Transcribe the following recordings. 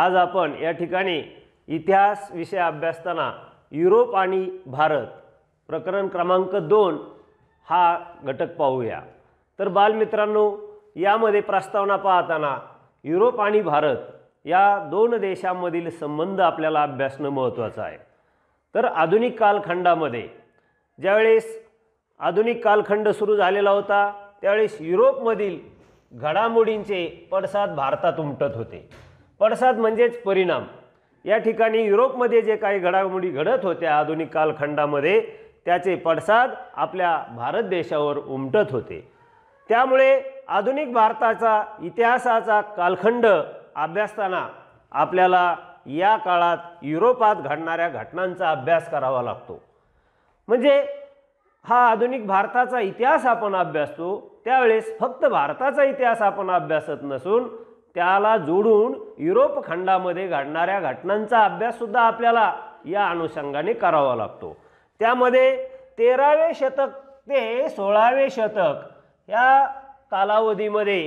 आज आपण या ठिकाणी इतिहास विषय अभ्यासताना युरोप आणि भारत प्रकरण क्रमांक दोन हा घटक पाहूया तर बालमित्रांनो यामध्ये प्रस्तावना पाहताना युरोप आणि भारत या दोन देशांमधील संबंध आपल्याला अभ्यासणं महत्त्वाचं आहे तर आधुनिक कालखंडामध्ये ज्यावेळेस आधुनिक कालखंड सुरू झालेला होता त्यावेळेस युरोपमधील घडामोडींचे पडसाद भारतात उमटत होते पडसाद म्हणजेच परिणाम या ठिकाणी युरोपमध्ये जे काही घडामोडी घडत होत्या आधुनिक कालखंडामध्ये त्याचे पडसाद आपल्या भारत देशावर उमटत होते त्यामुळे आधुनिक भारताचा इतिहासाचा कालखंड अभ्यासताना आपल्याला या काळात युरोपात घडणाऱ्या घटनांचा अभ्यास करावा लागतो म्हणजे हा आधुनिक भारताचा इतिहास आपण अभ्यासतो त्यावेळेस फक्त भारताचा इतिहास आपण अभ्यासत नसून त्याला जोडून युरोप खंडामध्ये घडणाऱ्या घटनांचा अभ्याससुद्धा आपल्याला या अनुषंगाने करावा लागतो त्यामध्ये तेरावे शतक ते सोळावे शतक या कालावधीमध्ये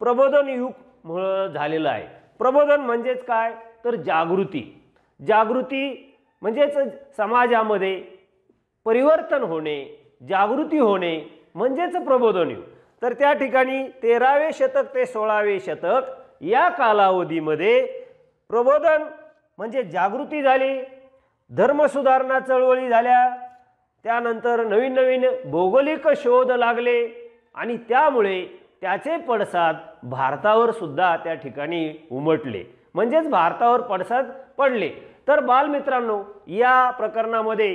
प्रबोधन युग झालेलं आहे प्रबोधन म्हणजेच काय तर जागृती जागृती म्हणजेच समाजामध्ये परिवर्तन होणे जागृती होणे म्हणजेच प्रबोधन युग तर त्या ठिकाणी तेरावे शतक ते सोळावे शतक या कालावधीमध्ये प्रबोधन म्हणजे जागृती झाली धर्म सुधारणा चळवळी झाल्या त्यानंतर नवीन नवीन भौगोलिक शोध लागले आणि त्यामुळे त्याचे पडसाद भारतावर सुद्धा त्या ठिकाणी उमटले म्हणजेच भारतावर पडसाद पडले तर बालमित्रांनो या प्रकरणामध्ये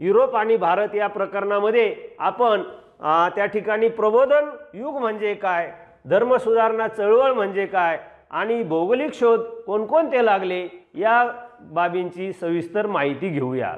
युरोप आणि भारत या प्रकरणामध्ये आपण त्या ठिकाणी प्रबोधन युग म्हणजे काय धर्मसुधारणा चळवळ म्हणजे काय आणि भौगोलिक शोध कोणकोणते लागले या बाबींची सविस्तर माहिती घेऊया